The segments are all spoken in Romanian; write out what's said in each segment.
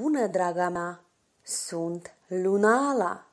bună, draga mea! Sunt Lunala!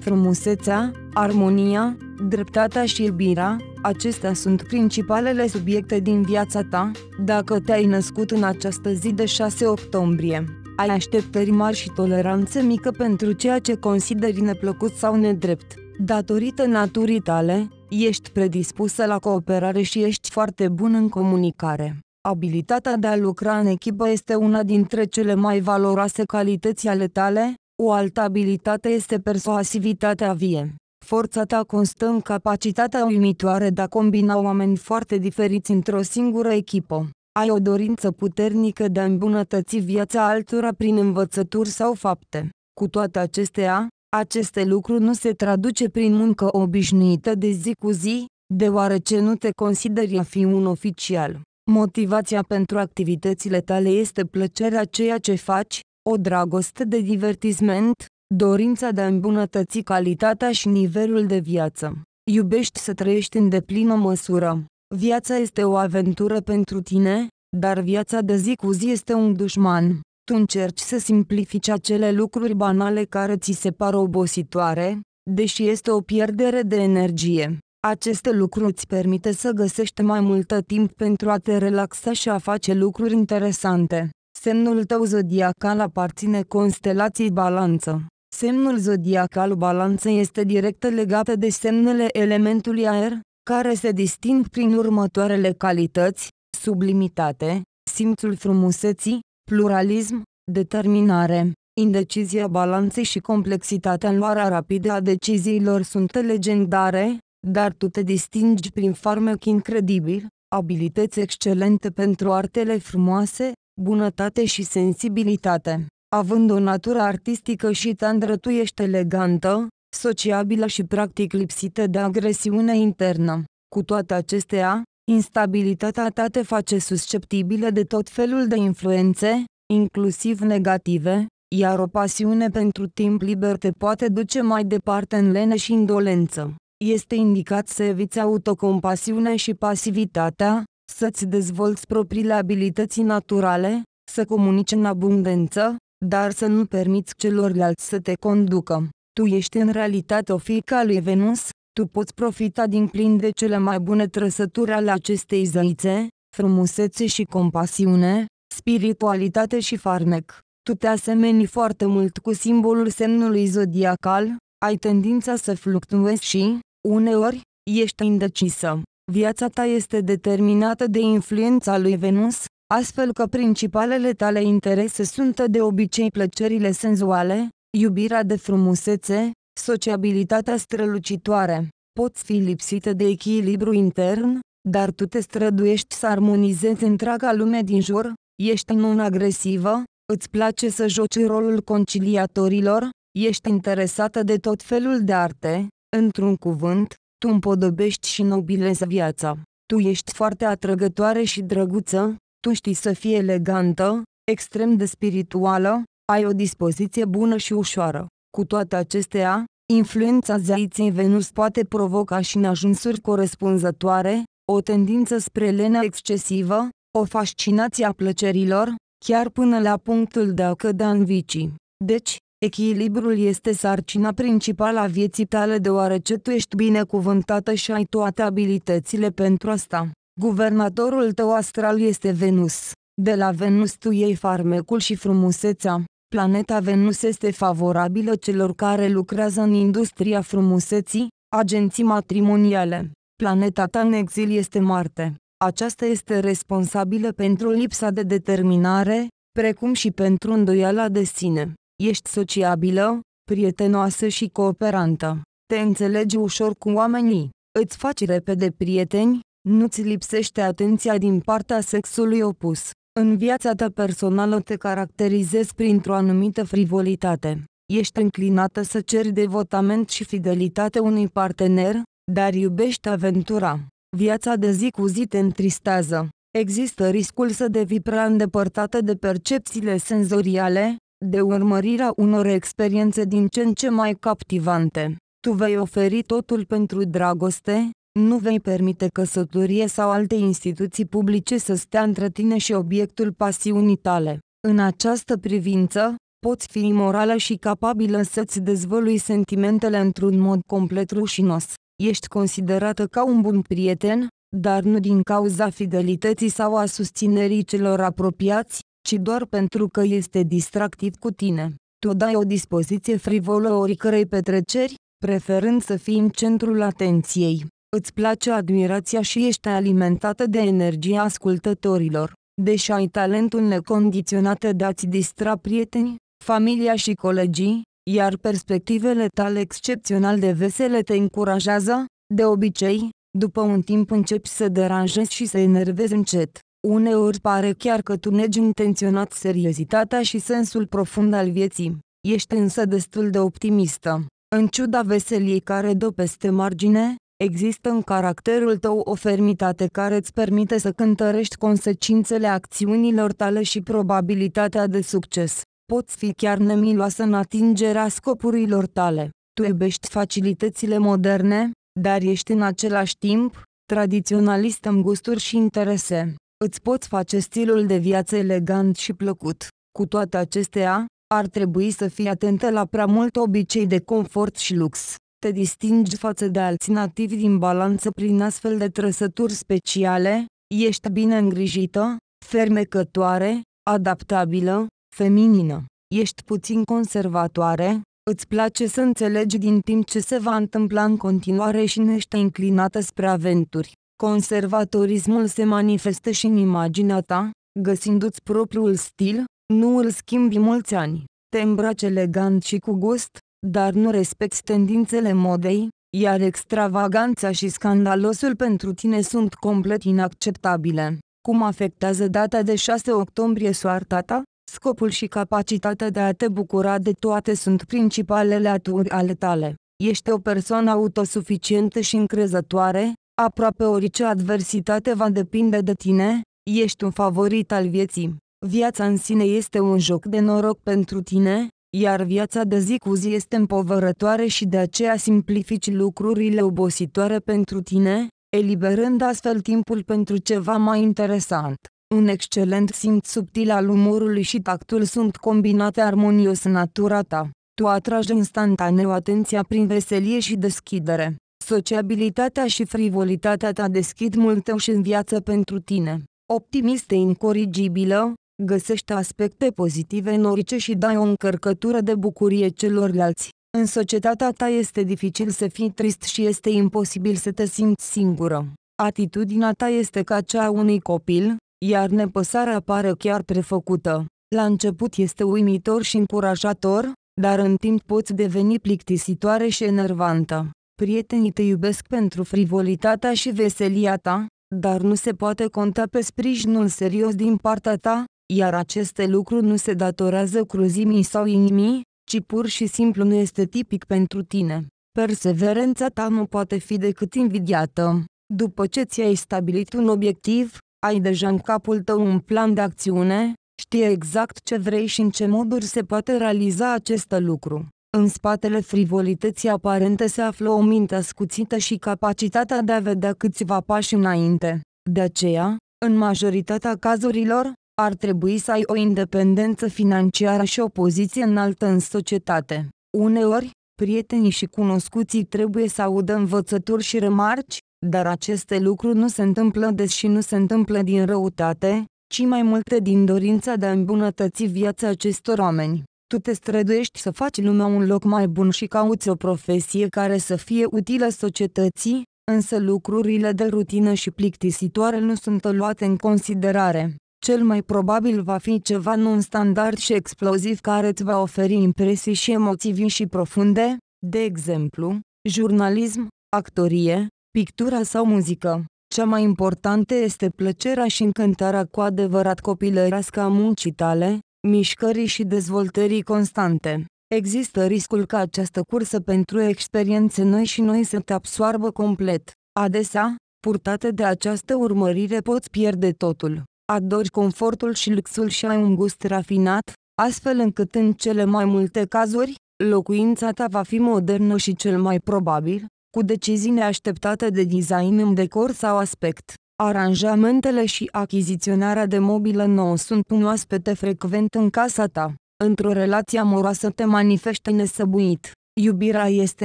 Frumusețea, armonia, dreptatea și iubirea, acestea sunt principalele subiecte din viața ta, dacă te-ai născut în această zi de 6 octombrie. Ai așteptări mari și toleranță mică pentru ceea ce consideri neplăcut sau nedrept. Datorită naturii tale, ești predispusă la cooperare și ești foarte bun în comunicare. Abilitatea de a lucra în echipă este una dintre cele mai valoroase calități ale tale, o altă abilitate este persoasivitatea vie. Forța ta constă în capacitatea uimitoare de a combina oameni foarte diferiți într-o singură echipă. Ai o dorință puternică de a îmbunătăți viața altora prin învățături sau fapte. Cu toate acestea, aceste lucruri nu se traduce prin muncă obișnuită de zi cu zi, deoarece nu te consideri a fi un oficial. Motivația pentru activitățile tale este plăcerea ceea ce faci, o dragoste de divertisment, dorința de a îmbunătăți calitatea și nivelul de viață. Iubești să trăiești în deplină măsură. Viața este o aventură pentru tine, dar viața de zi cu zi este un dușman. Tu încerci să simplifici acele lucruri banale care ți se par obositoare, deși este o pierdere de energie. Aceste lucruri îți permite să găsești mai multă timp pentru a te relaxa și a face lucruri interesante. Semnul tău zodiacal aparține constelației balanță. Semnul zodiacal balanță este direct legat de semnele elementului aer, care se disting prin următoarele calități, sublimitate, simțul frumuseții, pluralism, determinare, indecizia balanței și complexitatea luarea rapidă a deciziilor sunt legendare, dar tu te distingi prin farmec incredibil, abilități excelente pentru artele frumoase, bunătate și sensibilitate. Având o natură artistică și tandră tu ești elegantă, sociabilă și practic lipsită de agresiune internă. Cu toate acestea, instabilitatea ta te face susceptibilă de tot felul de influențe, inclusiv negative, iar o pasiune pentru timp liber te poate duce mai departe în lene și indolență este indicat să eviți autocompasiunea și pasivitatea, să-ți dezvolți propriile abilități naturale, să comunici în abundență, dar să nu permiți celorlalți să te conducă. Tu ești în realitate o fiică a lui Venus, tu poți profita din plin de cele mai bune trăsături ale acestei zăițe, frumusețe și compasiune, spiritualitate și farmec. Tu te asemeni foarte mult cu simbolul semnului zodiacal, ai tendința să fluctuezi și, Uneori, ești indecisă. Viața ta este determinată de influența lui Venus, astfel că principalele tale interese sunt de obicei plăcerile senzuale, iubirea de frumusețe, sociabilitatea strălucitoare. Poți fi lipsită de echilibru intern, dar tu te străduiești să armonizezi întreaga lume din jur, ești non-agresivă, îți place să joci rolul conciliatorilor, ești interesată de tot felul de arte, Într-un cuvânt, tu împodobești și nobilezi viața. Tu ești foarte atrăgătoare și drăguță, tu știi să fii elegantă, extrem de spirituală, ai o dispoziție bună și ușoară. Cu toate acestea, influența zeiței Venus poate provoca și ajunsuri corespunzătoare, o tendință spre lenea excesivă, o fascinație a plăcerilor, chiar până la punctul de a cădea în vicii. Deci, Echilibrul este sarcina principală a vieții tale deoarece tu ești binecuvântată și ai toate abilitățile pentru asta. Guvernatorul tău astral este Venus. De la Venus tu iei farmecul și frumusețea. Planeta Venus este favorabilă celor care lucrează în industria frumuseții, agenții matrimoniale. Planeta ta în exil este Marte. Aceasta este responsabilă pentru lipsa de determinare, precum și pentru îndoiala de sine. Ești sociabilă, prietenoasă și cooperantă. Te înțelegi ușor cu oamenii. Îți faci repede prieteni, nu-ți lipsește atenția din partea sexului opus. În viața ta personală te caracterizezi printr-o anumită frivolitate. Ești înclinată să ceri devotament și fidelitate unui partener, dar iubești aventura. Viața de zi cu zi te întristează. Există riscul să devii prea îndepărtată de percepțiile senzoriale, de urmărirea unor experiențe din ce în ce mai captivante. Tu vei oferi totul pentru dragoste, nu vei permite căsătorie sau alte instituții publice să stea între tine și obiectul pasiunii tale. În această privință, poți fi imorală și capabilă să-ți dezvălui sentimentele într-un mod complet rușinos. Ești considerată ca un bun prieten, dar nu din cauza fidelității sau a susținerii celor apropiați, ci doar pentru că este distractiv cu tine. Tu dai o dispoziție frivolă oricărei petreceri, preferând să fii în centrul atenției. Îți place admirația și ești alimentată de energia ascultătorilor. Deși ai talentul necondiționat de a-ți distra prietenii, familia și colegii, iar perspectivele tale excepțional de vesele te încurajează, de obicei, după un timp începi să deranjezi și să enervezi încet. Uneori pare chiar că tu negi intenționat seriozitatea și sensul profund al vieții. Ești însă destul de optimistă. În ciuda veseliei care dă peste margine, există în caracterul tău o fermitate care îți permite să cântărești consecințele acțiunilor tale și probabilitatea de succes. Poți fi chiar nemiloasă în atingerea scopurilor tale. Tu iubești facilitățile moderne, dar ești în același timp tradiționalist în gusturi și interese. Îți poți face stilul de viață elegant și plăcut. Cu toate acestea, ar trebui să fii atentă la prea mult obicei de confort și lux. Te distingi față de alții nativi din balanță prin astfel de trăsături speciale, ești bine îngrijită, fermecătoare, adaptabilă, feminină. Ești puțin conservatoare, îți place să înțelegi din timp ce se va întâmpla în continuare și nu ești inclinată spre aventuri. Conservatorismul se manifestă și în imaginea ta, găsindu-ți propriul stil, nu îl schimbi mulți ani, te îmbraci elegant și cu gust, dar nu respecti tendințele modei, iar extravaganța și scandalosul pentru tine sunt complet inacceptabile. Cum afectează data de 6 octombrie soarta ta? Scopul și capacitatea de a te bucura de toate sunt principalele aturi ale tale. Ești o persoană autosuficientă și încrezătoare, Aproape orice adversitate va depinde de tine, ești un favorit al vieții. Viața în sine este un joc de noroc pentru tine, iar viața de zi cu zi este împovărătoare și de aceea simplifici lucrurile obositoare pentru tine, eliberând astfel timpul pentru ceva mai interesant. Un excelent simț subtil al umorului și tactul sunt combinate armonios în natura ta. Tu atragi instantaneu atenția prin veselie și deschidere sociabilitatea și frivolitatea ta deschid multe uși în viață pentru tine. Optimistă incorigibilă, Găsește aspecte pozitive în orice și dai o încărcătură de bucurie celorlalți. În societatea ta este dificil să fii trist și este imposibil să te simți singură. Atitudinea ta este ca cea a unui copil, iar nepăsarea pare chiar prefăcută. La început este uimitor și încurajator, dar în timp poți deveni plictisitoare și enervantă. Prietenii te iubesc pentru frivolitatea și veselia ta, dar nu se poate conta pe sprijinul serios din partea ta, iar aceste lucruri nu se datorează cruzimii sau inimii, ci pur și simplu nu este tipic pentru tine. Perseverența ta nu poate fi decât invidiată. După ce ți-ai stabilit un obiectiv, ai deja în capul tău un plan de acțiune, știi exact ce vrei și în ce moduri se poate realiza acest lucru. În spatele frivolității aparente se află o minte ascuțită și capacitatea de a vedea câțiva pași înainte. De aceea, în majoritatea cazurilor, ar trebui să ai o independență financiară și o poziție înaltă în societate. Uneori, prietenii și cunoscuții trebuie să audă învățături și remarci, dar aceste lucruri nu se întâmplă des și nu se întâmplă din răutate, ci mai multe din dorința de a îmbunătăți viața acestor oameni. Tu te străduiești să faci lumea un loc mai bun și cauți o profesie care să fie utilă societății, însă lucrurile de rutină și plictisitoare nu sunt luate în considerare. Cel mai probabil va fi ceva non-standard și exploziv care îți va oferi impresii și emoții vii și profunde, de exemplu, jurnalism, actorie, pictură sau muzică. Cea mai importantă este plăcerea și încântarea cu adevărat copilărească a muncii tale, mișcării și dezvoltării constante. Există riscul ca această cursă pentru experiențe noi și noi să te absoarbă complet. Adesea, purtate de această urmărire poți pierde totul. Adori confortul și luxul și ai un gust rafinat, astfel încât în cele mai multe cazuri, locuința ta va fi modernă și cel mai probabil, cu decizii neașteptate de design în decor sau aspect. Aranjamentele și achiziționarea de mobilă nouă sunt un oaspete frecvent în casa ta. Într-o relație amoroasă te manifesti nesăbuit. Iubirea este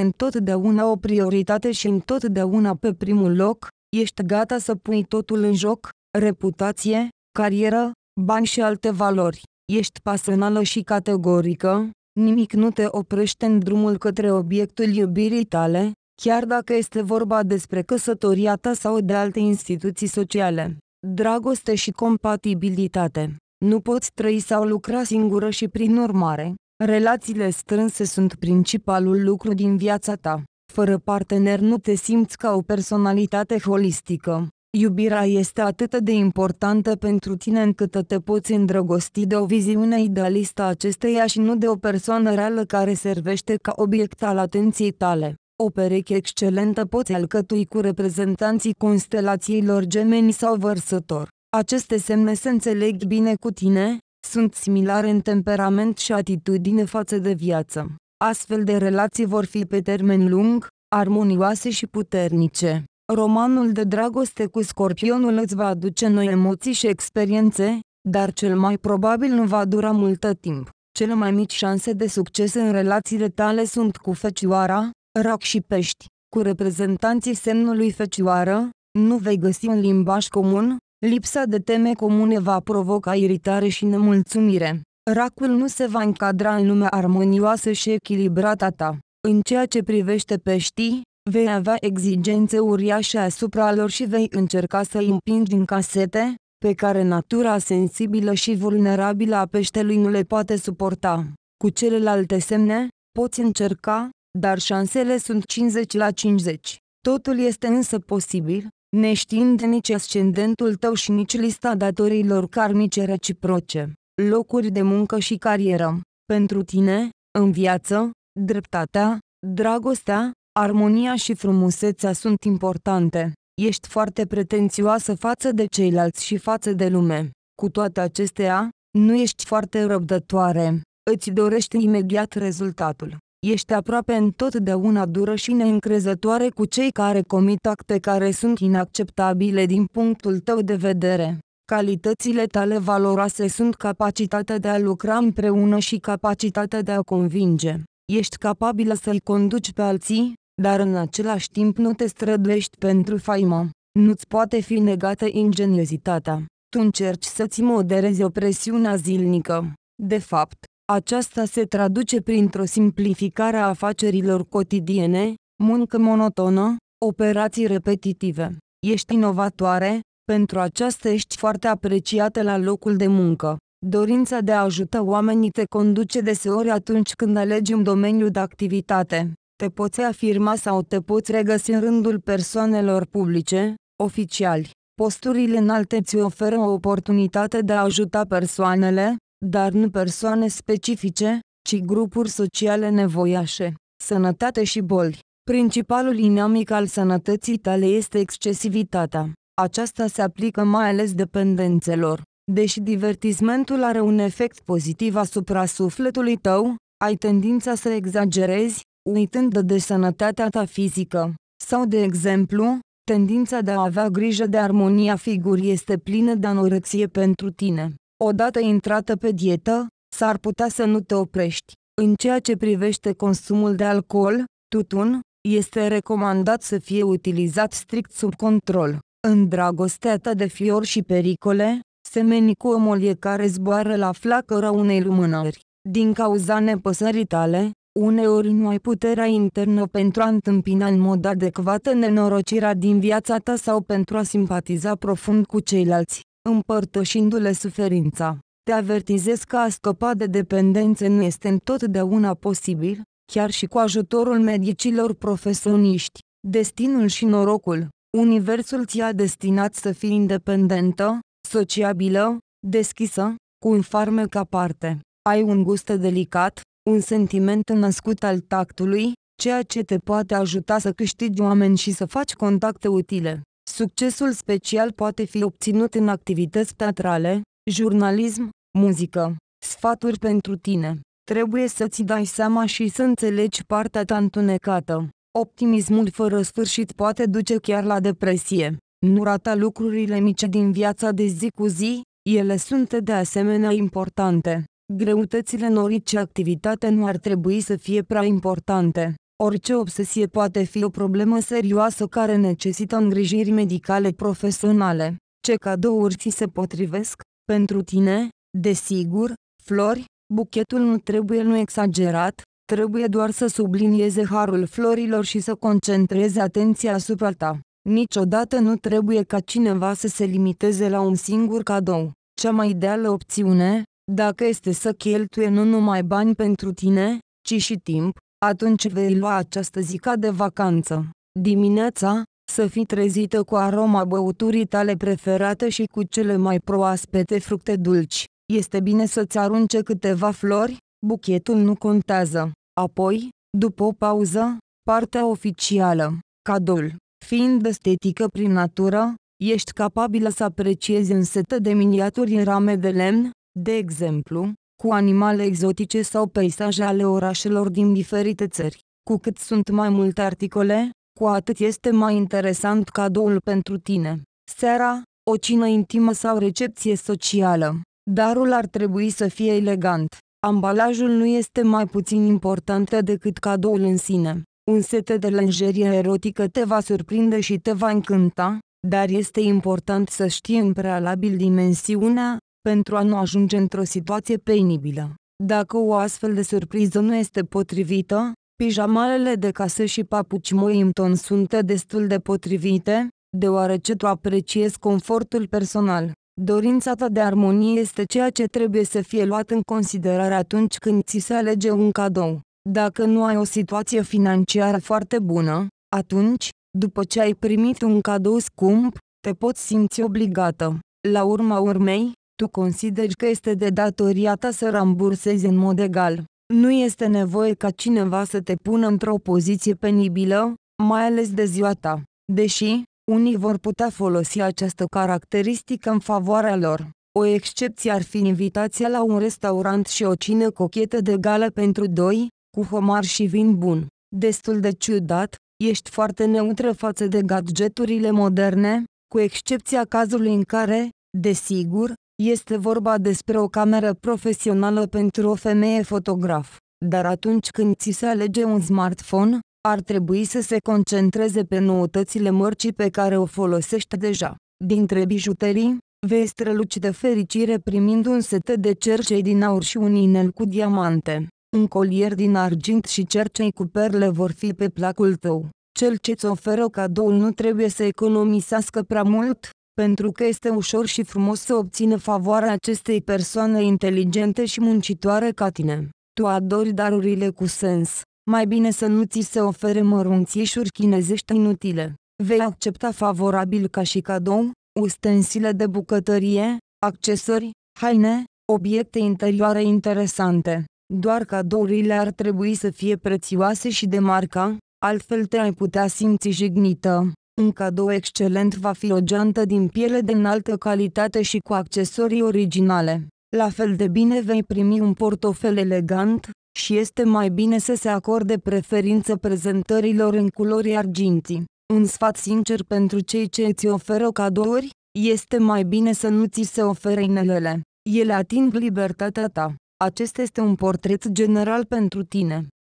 întotdeauna o prioritate și întotdeauna pe primul loc. Ești gata să pui totul în joc, reputație, carieră, bani și alte valori. Ești pasională și categorică, nimic nu te oprește în drumul către obiectul iubirii tale, chiar dacă este vorba despre căsătoria ta sau de alte instituții sociale. Dragoste și compatibilitate. Nu poți trăi sau lucra singură și prin urmare, relațiile strânse sunt principalul lucru din viața ta. Fără partener nu te simți ca o personalitate holistică. Iubirea este atât de importantă pentru tine încât te poți îndrăgosti de o viziune idealistă a acesteia și nu de o persoană reală care servește ca obiect al atenției tale. O pereche excelentă poți alcătui cu reprezentanții constelațiilor gemeni sau vărsător. Aceste semne se înțeleg bine cu tine, sunt similare în temperament și atitudine față de viață. Astfel de relații vor fi pe termen lung, armonioase și puternice. Romanul de dragoste cu scorpionul îți va aduce noi emoții și experiențe, dar cel mai probabil nu va dura multă timp. Cele mai mici șanse de succes în relațiile tale sunt cu fecioara, rac și pești, cu reprezentanții semnului fecioară, nu vei găsi un limbaj comun, lipsa de teme comune va provoca iritare și nemulțumire. Racul nu se va încadra în lumea armonioasă și echilibrată ta. În ceea ce privește peștii, vei avea exigențe uriașe asupra lor și vei încerca să îi împingi în casete, pe care natura sensibilă și vulnerabilă a peștelui nu le poate suporta. Cu celelalte semne, poți încerca, dar șansele sunt 50 la 50. Totul este însă posibil, neștiind nici ascendentul tău și nici lista datorilor karmice reciproce, locuri de muncă și carieră. Pentru tine, în viață, dreptatea, dragostea, armonia și frumusețea sunt importante. Ești foarte pretențioasă față de ceilalți și față de lume. Cu toate acestea, nu ești foarte răbdătoare. Îți dorești imediat rezultatul ești aproape întotdeauna dură și neîncrezătoare cu cei care comit acte care sunt inacceptabile din punctul tău de vedere. Calitățile tale valoroase sunt capacitatea de a lucra împreună și capacitatea de a convinge. Ești capabilă să-i conduci pe alții, dar în același timp nu te străduiești pentru faimă. Nu-ți poate fi negată ingeniozitatea. Tu încerci să-ți moderezi o presiune zilnică. De fapt, aceasta se traduce printr-o simplificare a afacerilor cotidiene, muncă monotonă, operații repetitive. Ești inovatoare, pentru aceasta ești foarte apreciată la locul de muncă. Dorința de a ajuta oamenii te conduce deseori atunci când alegi un domeniu de activitate. Te poți afirma sau te poți regăsi în rândul persoanelor publice, oficiali. Posturile înalte ți oferă o oportunitate de a ajuta persoanele, dar nu persoane specifice, ci grupuri sociale nevoiașe, sănătate și boli. Principalul inamic al sănătății tale este excesivitatea. Aceasta se aplică mai ales dependențelor. Deși divertismentul are un efect pozitiv asupra sufletului tău, ai tendința să exagerezi, uitând de sănătatea ta fizică. Sau, de exemplu, tendința de a avea grijă de armonia figurii este plină de anorexie pentru tine. Odată intrată pe dietă, s-ar putea să nu te oprești. În ceea ce privește consumul de alcool, tutun, este recomandat să fie utilizat strict sub control. În dragostea ta de fior și pericole, semeni cu o molie care zboară la flacăra unei lumânări. Din cauza nepăsării tale, uneori nu ai puterea internă pentru a întâmpina în mod adecvat nenorocirea din viața ta sau pentru a simpatiza profund cu ceilalți împărtășindu-le suferința. Te avertizez că a scăpa de dependențe nu este întotdeauna posibil, chiar și cu ajutorul medicilor profesioniști. Destinul și norocul Universul ți-a destinat să fii independentă, sociabilă, deschisă, cu un farmec aparte. Ai un gust delicat, un sentiment născut al tactului, ceea ce te poate ajuta să câștigi oameni și să faci contacte utile. Succesul special poate fi obținut în activități teatrale, jurnalism, muzică. Sfaturi pentru tine. Trebuie să-ți dai seama și să înțelegi partea ta întunecată. Optimismul fără sfârșit poate duce chiar la depresie. Nu rata lucrurile mici din viața de zi cu zi, ele sunt de asemenea importante. Greutățile în orice activitate nu ar trebui să fie prea importante. Orice obsesie poate fi o problemă serioasă care necesită îngrijiri medicale profesionale. Ce cadouri ți se potrivesc? Pentru tine, desigur, flori, buchetul nu trebuie nu exagerat, trebuie doar să sublinieze harul florilor și să concentreze atenția asupra ta. Niciodată nu trebuie ca cineva să se limiteze la un singur cadou. Cea mai ideală opțiune, dacă este să cheltuie nu numai bani pentru tine, ci și timp, atunci vei lua această zi ca de vacanță. Dimineața, să fii trezită cu aroma băuturii tale preferate și cu cele mai proaspete fructe dulci. Este bine să-ți arunce câteva flori, buchetul nu contează. Apoi, după o pauză, partea oficială, cadoul. Fiind estetică prin natură, ești capabilă să apreciezi un set de miniaturi în rame de lemn, de exemplu, cu animale exotice sau peisaje ale orașelor din diferite țări. Cu cât sunt mai multe articole, cu atât este mai interesant cadoul pentru tine. Seara, o cină intimă sau recepție socială. Darul ar trebui să fie elegant. Ambalajul nu este mai puțin important decât cadoul în sine. Un set de lenjerie erotică te va surprinde și te va încânta, dar este important să știi în prealabil dimensiunea, pentru a nu ajunge într-o situație penibilă. Dacă o astfel de surpriză nu este potrivită, pijamalele de casă și papuci Moimton sunt destul de potrivite, deoarece tu apreciezi confortul personal. Dorința ta de armonie este ceea ce trebuie să fie luat în considerare atunci când ți se alege un cadou. Dacă nu ai o situație financiară foarte bună, atunci, după ce ai primit un cadou scump, te poți simți obligată, la urma urmei, tu consideri că este de datoria ta să rambursezi în mod egal. Nu este nevoie ca cineva să te pună într-o poziție penibilă, mai ales de ziua ta. Deși, unii vor putea folosi această caracteristică în favoarea lor. O excepție ar fi invitația la un restaurant și o cină cochetă de gală pentru doi, cu homar și vin bun. Destul de ciudat, ești foarte neutră față de gadgeturile moderne, cu excepția cazului în care, desigur, este vorba despre o cameră profesională pentru o femeie fotograf, dar atunci când ți se alege un smartphone, ar trebui să se concentreze pe noutățile mărcii pe care o folosește deja. Dintre bijuterii, vei străluci de fericire primind un set de cercei din aur și un inel cu diamante. Un colier din argint și cercei cu perle vor fi pe placul tău. Cel ce-ți oferă cadoul nu trebuie să economisească prea mult, pentru că este ușor și frumos să obțină favoarea acestei persoane inteligente și muncitoare ca tine. Tu adori darurile cu sens. Mai bine să nu ți se ofere mărunțișuri chinezești inutile. Vei accepta favorabil ca și cadou, ustensile de bucătărie, accesori, haine, obiecte interioare interesante. Doar cadourile ar trebui să fie prețioase și de marca, altfel te ai putea simți jignită. Un cadou excelent va fi o geantă din piele de înaltă calitate și cu accesorii originale. La fel de bine vei primi un portofel elegant, și este mai bine să se acorde preferință prezentărilor în culori argintii. Un sfat sincer pentru cei ce îți oferă cadouri, este mai bine să nu ți se ofere inelele. Ele ating libertatea ta. Acest este un portret general pentru tine